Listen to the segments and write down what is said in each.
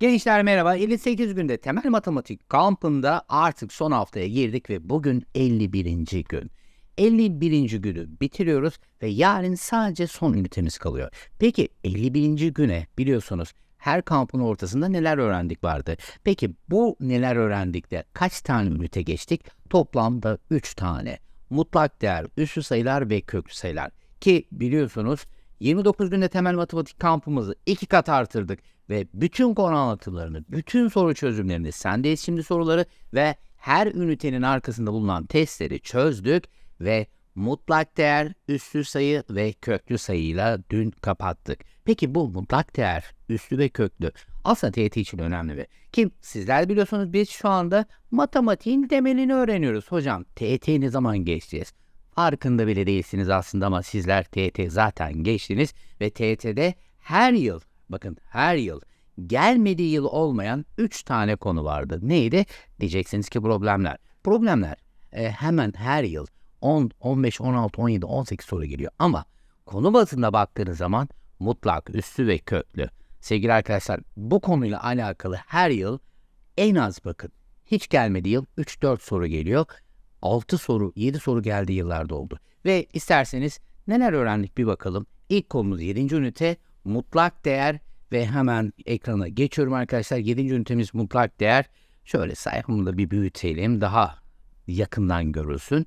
Gençler merhaba. 58 günde temel matematik kampında artık son haftaya girdik ve bugün 51. gün. 51. günü bitiriyoruz ve yarın sadece son ünitemiz kalıyor. Peki 51. güne biliyorsunuz her kampın ortasında neler öğrendik vardı. Peki bu neler öğrendik de kaç tane ünite geçtik? Toplamda 3 tane. Mutlak değer, üslü sayılar ve köklü sayılar. Ki biliyorsunuz 29 günde temel matematik kampımızı iki kat artırdık ve bütün konu anlatılarını, bütün soru çözümlerini, sende şimdi soruları ve her ünitenin arkasında bulunan testleri çözdük ve mutlak değer, üslü sayı ve köklü sayıyla dün kapattık. Peki bu mutlak değer, üslü ve köklü aslında TYT için önemli bir. Kim sizler biliyorsunuz biz şu anda matematiğin temelini öğreniyoruz. Hocam TYT'yi ne zaman geçeceğiz? Farkında bile değilsiniz aslında ama sizler TYT zaten geçtiniz ve TYT'de her yıl Bakın her yıl gelmediği yıl olmayan 3 tane konu vardı. Neydi? Diyeceksiniz ki problemler. Problemler e, hemen her yıl 10, 15, 16, 17, 18 soru geliyor. Ama konu bazında baktığınız zaman mutlak, üstü ve köklü. Sevgili arkadaşlar bu konuyla alakalı her yıl en az bakın hiç gelmediği yıl 3-4 soru geliyor. 6 soru, 7 soru geldiği yıllarda oldu. Ve isterseniz neler öğrendik bir bakalım. İlk konumuz 7. ünite mutlak değer ve hemen ekrana geçiyorum arkadaşlar. 7. ünitemiz mutlak değer. Şöyle sayfamı da bir büyütelim. Daha yakından görülsün.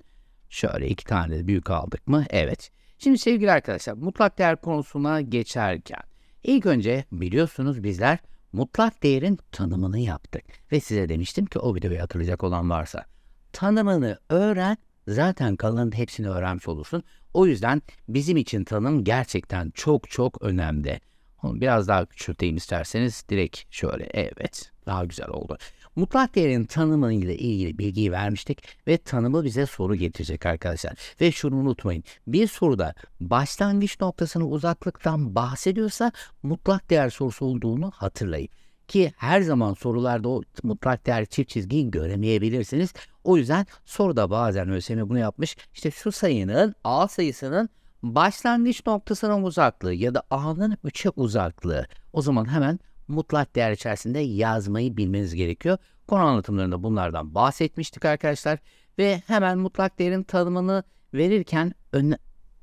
Şöyle iki tane de büyük aldık mı? Evet. Şimdi sevgili arkadaşlar mutlak değer konusuna geçerken ilk önce biliyorsunuz bizler mutlak değerin tanımını yaptık. Ve size demiştim ki o videoyu hatırlayacak olan varsa tanımını öğren zaten kalanın hepsini öğrenmiş olursun. O yüzden bizim için tanım gerçekten çok çok önemli. Onu biraz daha küçülteyim isterseniz direkt şöyle evet daha güzel oldu. Mutlak değerin tanımı ile ilgili bilgiyi vermiştik ve tanımı bize soru getirecek arkadaşlar. Ve şunu unutmayın bir soruda başlangıç noktasını uzaklıktan bahsediyorsa mutlak değer sorusu olduğunu hatırlayın. Ki her zaman sorularda o mutlak değer çift çizgiyi göremeyebilirsiniz. O yüzden soruda bazen ÖSYM bunu yapmış. İşte şu sayının A sayısının başlangıç noktasının uzaklığı ya da A'nın 3'e uzaklığı. O zaman hemen mutlak değer içerisinde yazmayı bilmeniz gerekiyor. Konu anlatımlarında bunlardan bahsetmiştik arkadaşlar. Ve hemen mutlak değerin tanımını verirken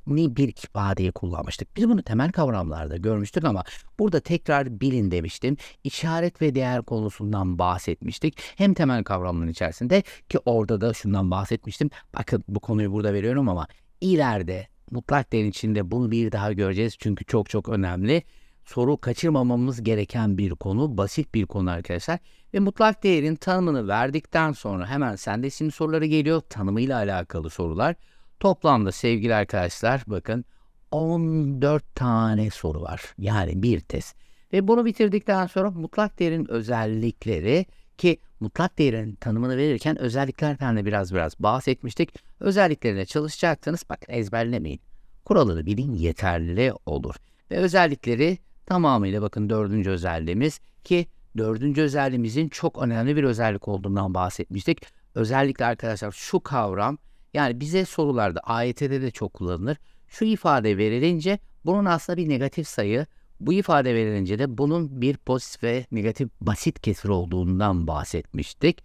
ni bir ifadeyi kullanmıştık. Biz bunu temel kavramlarda görmüştük ama burada tekrar bilin demiştim. İşaret ve değer konusundan bahsetmiştik. Hem temel kavramların içerisinde ki orada da şundan bahsetmiştim. Bakın bu konuyu burada veriyorum ama ileride mutlak değerin içinde bunu bir daha göreceğiz. Çünkü çok çok önemli. Soru kaçırmamamız gereken bir konu. Basit bir konu arkadaşlar. Ve mutlak değerin tanımını verdikten sonra hemen sende şimdi soruları geliyor. Tanımıyla alakalı sorular. Toplamda sevgili arkadaşlar bakın 14 tane soru var. Yani bir test. Ve bunu bitirdikten sonra mutlak değerin özellikleri ki mutlak değerin tanımını verirken özelliklerden de biraz biraz bahsetmiştik. Özelliklerine çalışacaktınız. Bakın ezberlemeyin. Kuralını bilin yeterli olur. Ve özellikleri tamamıyla bakın dördüncü özelliğimiz ki dördüncü özelliğimizin çok önemli bir özellik olduğundan bahsetmiştik. Özellikle arkadaşlar şu kavram yani bize sorularda AYT'de de çok kullanılır. Şu ifade verilince bunun aslında bir negatif sayı, bu ifade verilince de bunun bir pozitif ve negatif basit kesir olduğundan bahsetmiştik.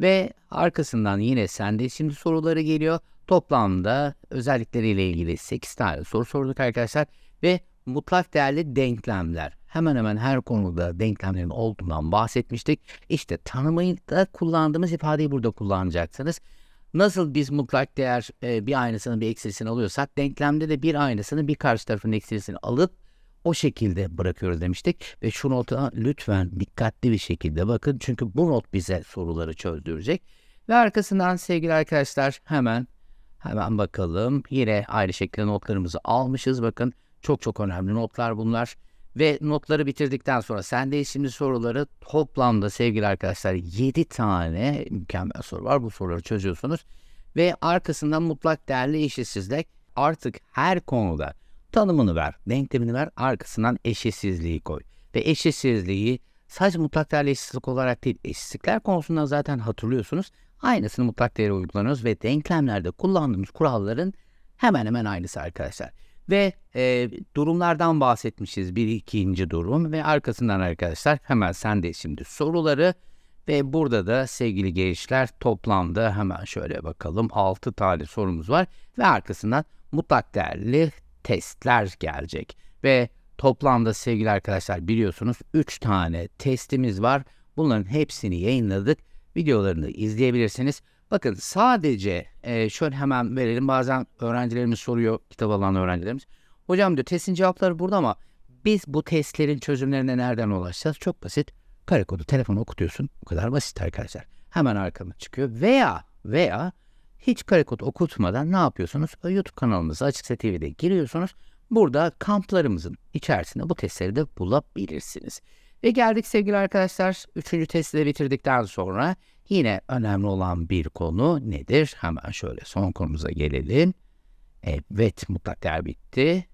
Ve arkasından yine sende şimdi soruları geliyor. Toplamda özellikleriyle ilgili 8 tane soru sorduk arkadaşlar. Ve mutlak değerli denklemler. Hemen hemen her konuda denklemlerin olduğundan bahsetmiştik. İşte tanımayı da kullandığımız ifadeyi burada kullanacaksınız. Nasıl biz mutlak değer e, bir aynasının bir eksilisini alıyorsak denklemde de bir aynasının bir karşı tarafının eksilisini alıp o şekilde bırakıyoruz demiştik. Ve şu nota lütfen dikkatli bir şekilde bakın. Çünkü bu not bize soruları çözdürecek. Ve arkasından sevgili arkadaşlar hemen hemen bakalım. Yine aynı şekilde notlarımızı almışız. Bakın çok çok önemli notlar bunlar. Ve notları bitirdikten sonra sende isimli soruları toplamda sevgili arkadaşlar 7 tane mükemmel soru var. Bu soruları çözüyorsunuz. Ve arkasından mutlak değerli eşitsizlik artık her konuda tanımını ver, denklemini ver, arkasından eşitsizliği koy. Ve eşitsizliği sadece mutlak değerli eşitsizlik olarak değil, eşitsizlikler konusunda zaten hatırlıyorsunuz. Aynısını mutlak değere uygulanıyoruz ve denklemlerde kullandığımız kuralların hemen hemen aynısı arkadaşlar. Ve e, durumlardan bahsetmişiz bir ikinci durum ve arkasından arkadaşlar hemen sen de şimdi soruları ve burada da sevgili gençler toplamda hemen şöyle bakalım 6 tane sorumuz var ve arkasından mutlak değerli testler gelecek. Ve toplamda sevgili arkadaşlar biliyorsunuz 3 tane testimiz var. Bunların hepsini yayınladık. Videolarını izleyebilirsiniz. Bakın sadece e, şöyle hemen verelim. Bazen öğrencilerimiz soruyor, kitap alan öğrencilerimiz. Hocam diyor testin cevapları burada ama biz bu testlerin çözümlerine nereden ulaşacağız? Çok basit. Kare kodu telefonu okutuyorsun. Bu kadar basit arkadaşlar. Hemen arkana çıkıyor. Veya veya hiç kare kod okutmadan ne yapıyorsunuz? YouTube kanalımıza Açıksa TV'de giriyorsunuz. Burada kamplarımızın içerisinde bu testleri de bulabilirsiniz. Ve geldik sevgili arkadaşlar. Üçüncü testi de bitirdikten sonra Yine önemli olan bir konu nedir? Hemen şöyle son konumuza gelelim. Evet mutlak değer bitti.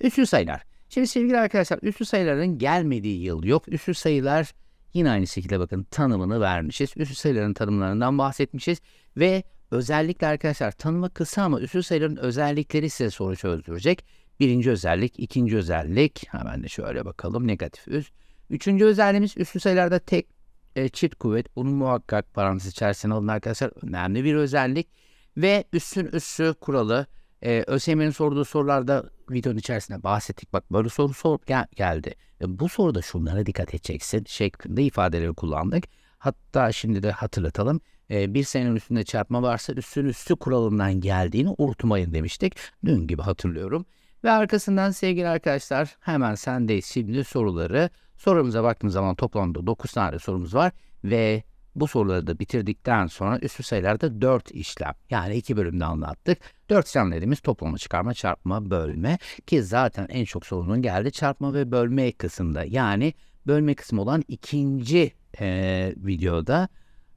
Üslü sayılar. Şimdi sevgili arkadaşlar üslü sayıların gelmediği yıl yok. Üslü sayılar yine aynı şekilde bakın tanımını vermişiz. Üslü sayıların tanımlarından bahsetmişiz. Ve özellikle arkadaşlar tanımı kısa ama üslü sayıların özellikleri size soru çözdürecek. Birinci özellik, ikinci özellik. Hemen de şöyle bakalım negatif üst. Üçüncü özelliğimiz üslü sayılarda tek e, çift kuvvet bunun muhakkak parantez içerisine alın arkadaşlar önemli bir özellik ve üstün üstü kuralı e, ÖSYM'nin sorduğu sorularda videonun içerisinde bahsettik bak böyle soru sor gel, geldi e, bu soruda şunlara dikkat edeceksin şeklinde ifadeleri kullandık hatta şimdi de hatırlatalım e, bir senenin üstünde çarpma varsa üstün üstü kuralından geldiğini unutmayın demiştik dün gibi hatırlıyorum ve arkasından sevgili arkadaşlar hemen sendeyiz şimdi soruları Sorularımıza baktığımız zaman toplamda 9 tane sorumuz var ve bu soruları da bitirdikten sonra üstü sayılarda 4 işlem. Yani iki bölümde anlattık. 4 işlem dediğimiz toplama, çıkarma, çarpma, bölme. Ki zaten en çok sorunun geldi çarpma ve bölme kısımda. Yani bölme kısmı olan ikinci e, videoda.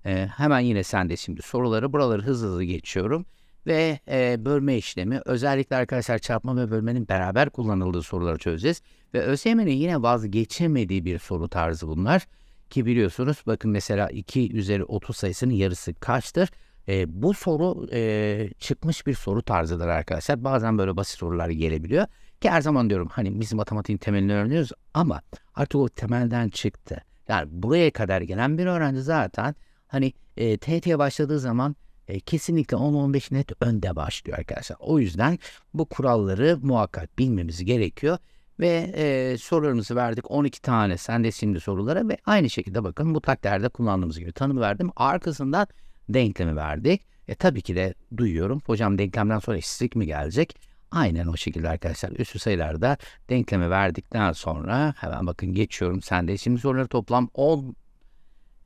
E, hemen yine sen de şimdi soruları buraları hızlı hızlı geçiyorum ve e, bölme işlemi özellikle arkadaşlar çarpma ve bölmenin beraber kullanıldığı soruları çözeceğiz. Ve ÖSYM'nin yine vazgeçemediği bir soru tarzı bunlar. Ki biliyorsunuz bakın mesela 2 üzeri 30 sayısının yarısı kaçtır? E, bu soru e, çıkmış bir soru tarzıdır arkadaşlar. Bazen böyle basit sorular gelebiliyor. Ki her zaman diyorum hani biz matematiğin temelini öğreniyoruz ama artık o temelden çıktı. Yani buraya kadar gelen bir öğrenci zaten hani e, TT'ye başladığı zaman e, kesinlikle 10-15 net önde başlıyor arkadaşlar. O yüzden bu kuralları muhakkak bilmemiz gerekiyor. Ve e, sorularımızı verdik 12 tane sende şimdi sorulara ve aynı şekilde bakın bu takdirde kullandığımız gibi tanımı verdim. Arkasından denklemi verdik. E tabii ki de duyuyorum. Hocam denklemden sonra eşitlik mi gelecek? Aynen o şekilde arkadaşlar. Üstü sayılarda denklemi verdikten sonra hemen bakın geçiyorum. Sende şimdi soruları toplam 10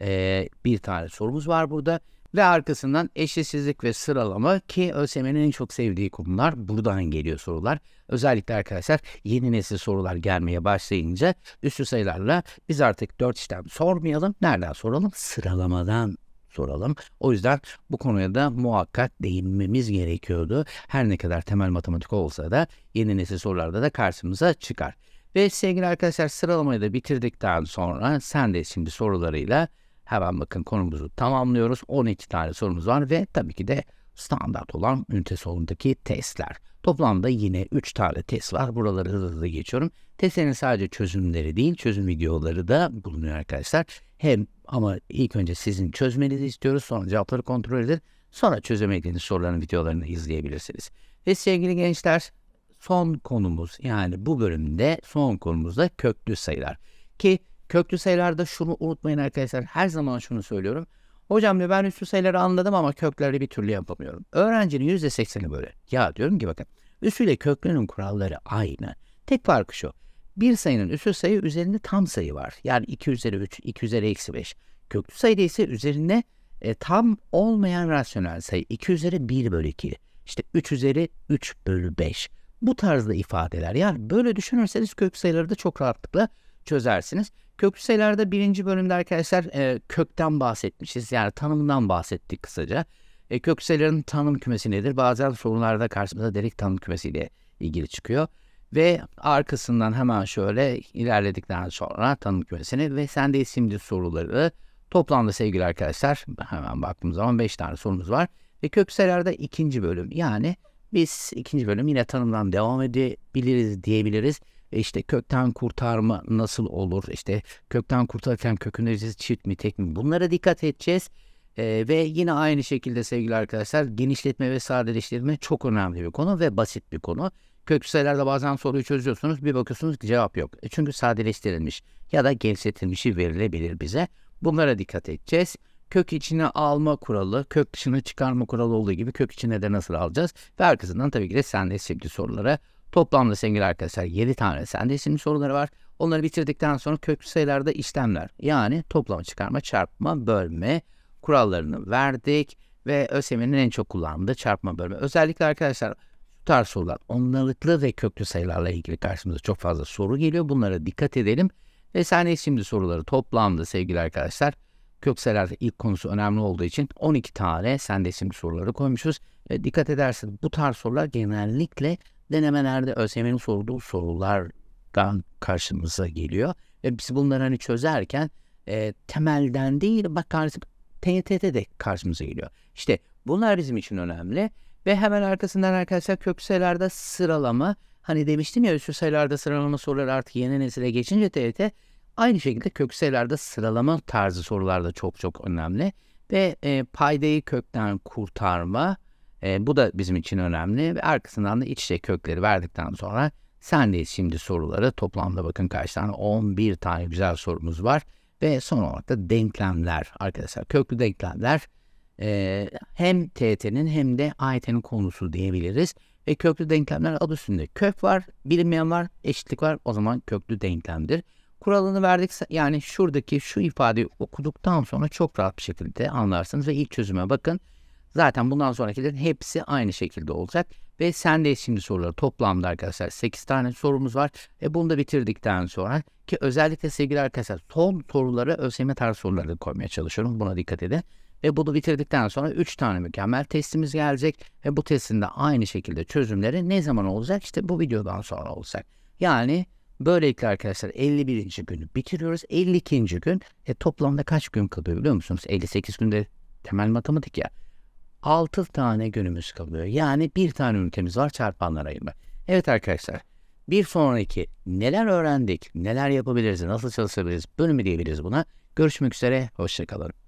e, bir tane sorumuz var burada. Ve arkasından eşitsizlik ve sıralama ki ÖSYM'nin en çok sevdiği konular buradan geliyor sorular. Özellikle arkadaşlar yeni nesil sorular gelmeye başlayınca üstü sayılarla biz artık dört işlem sormayalım. Nereden soralım? Sıralamadan soralım. O yüzden bu konuya da muhakkak değinmemiz gerekiyordu. Her ne kadar temel matematik olsa da yeni nesil sorularda da karşımıza çıkar. Ve sevgili arkadaşlar sıralamayı da bitirdikten sonra sen de şimdi sorularıyla Hemen bakın konumuzu tamamlıyoruz. 12 tane sorumuz var ve tabii ki de standart olan ünite solundaki testler. Toplamda yine 3 tane test var. Buraları hızlı hızlı geçiyorum. Testlerin sadece çözümleri değil, çözüm videoları da bulunuyor arkadaşlar. Hem ama ilk önce sizin çözmenizi istiyoruz. Sonra cevapları kontrol edin. Sonra çözemediğiniz soruların videolarını izleyebilirsiniz. Ve sevgili gençler son konumuz yani bu bölümde son konumuz da köklü sayılar. Ki Köklü sayılarda şunu unutmayın arkadaşlar. Her zaman şunu söylüyorum. Hocam diyor ben üstü sayıları anladım ama kökleri bir türlü yapamıyorum. Öğrencinin %80'i böyle. Ya diyorum ki bakın üstüyle köklünün kuralları aynı. Tek farkı şu. Bir sayının üstü sayı üzerinde tam sayı var. Yani 2 üzeri 3, 2 üzeri eksi 5. Köklü sayıda ise üzerinde e, tam olmayan rasyonel sayı 2 üzeri 1 bölü 2. İşte 3 üzeri 3 bölü 5. Bu tarzda ifadeler. Yani böyle düşünürseniz köklü sayıları da çok rahatlıkla çözersiniz. Kökselerde birinci bölümde arkadaşlar e, kökten bahsetmişiz. Yani tanımından bahsettik kısaca. E, kökselerin tanım kümesi nedir? Bazen sorularda karşımıza delik tanım kümesiyle ilgili çıkıyor. Ve arkasından hemen şöyle ilerledikten sonra tanım kümesini ve sende isimli soruları toplamda sevgili arkadaşlar hemen baktığımız zaman 5 tane sorumuz var. Ve kökselerde ikinci bölüm yani biz ikinci bölüm yine tanımdan devam edebiliriz diyebiliriz. E, işte kökten kurtarma nasıl olur? İşte kökten kurtarırken kök enerjisi çift mi tek mi? Bunlara dikkat edeceğiz. Ee, ve yine aynı şekilde sevgili arkadaşlar genişletme ve sadeleştirme çok önemli bir konu ve basit bir konu. Kök sayılarda bazen soruyu çözüyorsunuz bir bakıyorsunuz cevap yok. E çünkü sadeleştirilmiş ya da genişletilmişi verilebilir bize. Bunlara dikkat edeceğiz. Kök içine alma kuralı, kök dışına çıkarma kuralı olduğu gibi kök içine de nasıl alacağız? Ve arkasından tabii ki de sendeye sevgili sorulara Toplamda sevgili arkadaşlar 7 tane sende isimli soruları var. Onları bitirdikten sonra köklü sayılarda işlemler yani toplama, çıkarma, çarpma, bölme kurallarını verdik ve ÖSYM'nin en çok kullandığı çarpma bölme. Özellikle arkadaşlar bu tarz sorular onlılıklı ve köklü sayılarla ilgili karşımıza çok fazla soru geliyor. Bunlara dikkat edelim. Ve sende şimdi soruları toplamda sevgili arkadaşlar kök sayılar ilk konusu önemli olduğu için 12 tane sende şimdi soruları koymuşuz. E, dikkat edersin bu tarz sorular genellikle denemelerde ÖSYM'nin sorduğu sorulardan karşımıza geliyor. Ve biz bunları hani çözerken e, temelden değil bak artık TYT'de de karşımıza geliyor. İşte bunlar bizim için önemli. Ve hemen arkasından arkadaşlar kök sayılarda sıralama. Hani demiştim ya üstü sayılarda sıralama soruları artık yeni nesile geçince TYT aynı şekilde kök sayılarda sıralama tarzı sorularda çok çok önemli. Ve e, paydayı kökten kurtarma e, bu da bizim için önemli ve arkasından da iç içe kökleri verdikten sonra sendeyiz şimdi soruları. Toplamda bakın kaç tane? 11 tane güzel sorumuz var. Ve son olarak da denklemler arkadaşlar. Köklü denklemler e, hem TT'nin hem de AYT'nin konusu diyebiliriz. Ve köklü denklemler adı üstünde kök var, bilinmeyen var, eşitlik var. O zaman köklü denklemdir. Kuralını verdik yani şuradaki şu ifadeyi okuduktan sonra çok rahat bir şekilde anlarsınız ve ilk çözüme bakın. Zaten bundan sonrakilerin hepsi aynı şekilde olacak. Ve sen de şimdi soruları toplamda arkadaşlar 8 tane sorumuz var. E bunu da bitirdikten sonra ki özellikle sevgili arkadaşlar son soruları ÖSYM tarz soruları koymaya çalışıyorum. Buna dikkat edin. Ve bunu bitirdikten sonra 3 tane mükemmel testimiz gelecek. Ve bu testinde aynı şekilde çözümleri ne zaman olacak? İşte bu videodan sonra olacak. Yani böylelikle arkadaşlar 51. günü bitiriyoruz. 52. gün e, toplamda kaç gün kalıyor biliyor musunuz? 58 günde temel matematik ya. 6 tane günümüz kalıyor. Yani bir tane ülkemiz var çarpanlar ayırma. Evet arkadaşlar bir sonraki neler öğrendik, neler yapabiliriz, nasıl çalışabiliriz bölümü diyebiliriz buna. Görüşmek üzere, hoşçakalın.